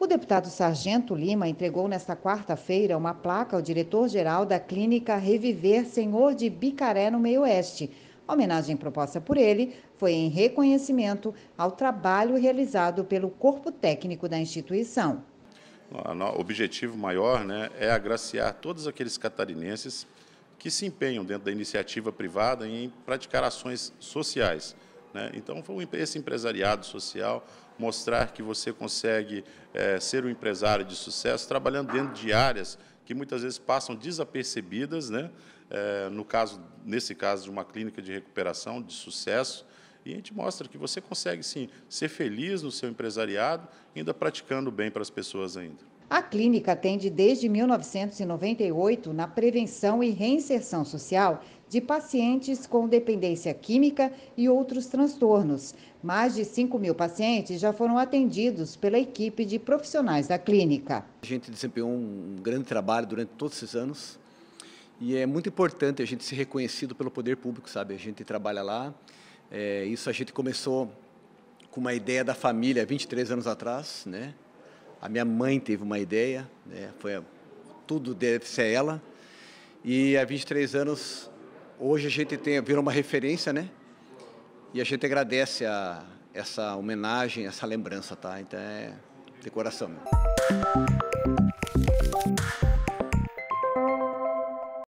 O deputado Sargento Lima entregou nesta quarta-feira uma placa ao diretor-geral da clínica Reviver Senhor de Bicaré, no Meio Oeste. A homenagem proposta por ele foi em reconhecimento ao trabalho realizado pelo corpo técnico da instituição. O objetivo maior né, é agraciar todos aqueles catarinenses que se empenham dentro da iniciativa privada em praticar ações sociais. Né? Então, foi esse empresariado social mostrar que você consegue é, ser um empresário de sucesso trabalhando dentro de áreas que muitas vezes passam desapercebidas, né? É, no caso, nesse caso, de uma clínica de recuperação de sucesso, e a gente mostra que você consegue, sim, ser feliz no seu empresariado, ainda praticando bem para as pessoas ainda. A clínica atende desde 1998 na prevenção e reinserção social de pacientes com dependência química e outros transtornos. Mais de 5 mil pacientes já foram atendidos pela equipe de profissionais da clínica. A gente desempenhou um grande trabalho durante todos esses anos e é muito importante a gente ser reconhecido pelo poder público, sabe? A gente trabalha lá. É, isso a gente começou com uma ideia da família 23 anos atrás, né? A minha mãe teve uma ideia, né? Foi tudo deve ser ela. E há 23 anos, hoje a gente tem, virou uma referência, né? E a gente agradece a, essa homenagem, essa lembrança, tá? Então é de coração. Mesmo.